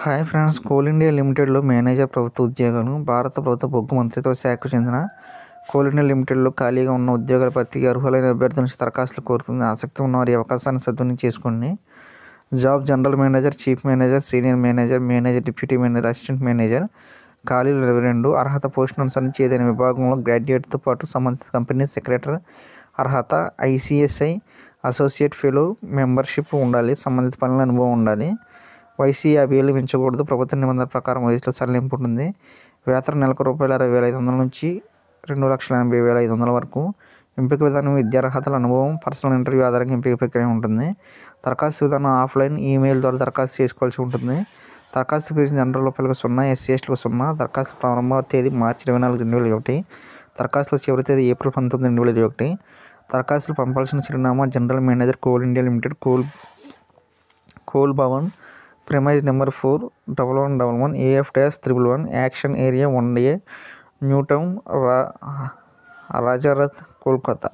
hi friends Coal India లిమిటెడ్లో manager ప్రభుత్వ ఉద్యోగాలు భారత ప్రభుత్వ బొగ్గు మంత్రిత్వ శాఖకు చెందిన కోల్ ఇండియా లిమిటెడ్లో ఖాళీగా ఉన్న ఉద్యోగాల పత్తికి అర్హులైన అభ్యర్థుల నుంచి దరఖాస్తులు కోరుతుంది ఆసక్తి వారి అవకాశాన్ని సద్వినియోగం చేసుకోండి job general manager chief manager senior manager manager deputy manager assistant manager ఖాళీలు ఇరవై రెండు అర్హత పోస్టును అనుసరించి ఏదైనా విభాగంలో గ్రాడ్యుయేట్తో పాటు సంబంధిత కంపెనీ సెక్రటరీ అర్హత ఐసీఎస్ఐ అసోసియేట్ ఫెలో మెంబర్షిప్ ఉండాలి సంబంధిత పనుల అనుభవం ఉండాలి వయసు యాభై ఏళ్ళు మించకూడదు ప్రభుత్వ నిబంధనల ప్రకారం వయసులో సడలింపు ఉంటుంది వేతన నెలకు రూపాయలు అరవై వేల ఐదు వందల నుంచి రెండు లక్షల ఎనభై వేల ఐదు వందల వరకు ఎంపిక విధానం విద్యార్హతల అనుభవం పర్సనల్ ఇంటర్వ్యూ ఆధారంగా ఎంపిక ప్రక్రియ ఉంటుంది దరఖాస్తు విధానం ఆఫ్లైన్ ఈమెయిల్ ద్వారా దరఖాస్తు చేసుకోవాల్సి ఉంటుంది దరఖాస్తు ఫీజు జనరల్ రూపాయలకు సున్నా ఎస్సీ ఎస్టీలకు సున్నా దరఖాస్తు ప్రారంభ తేదీ మార్చి ఇరవై నాలుగు రెండు వేల ఒకటి దరఖాస్తుల చివరి తేదీ ఏప్రిల్ పంతొమ్మిది రెండు వేల ఇరవై ఒకటి దరఖాస్తులు పంపాల్సిన చిరునామా general manager Coal India Limited coal coal Bhavan premise number four double one double one AF dash triple one action area one A New Town రా రాజారత్ కోల్కతా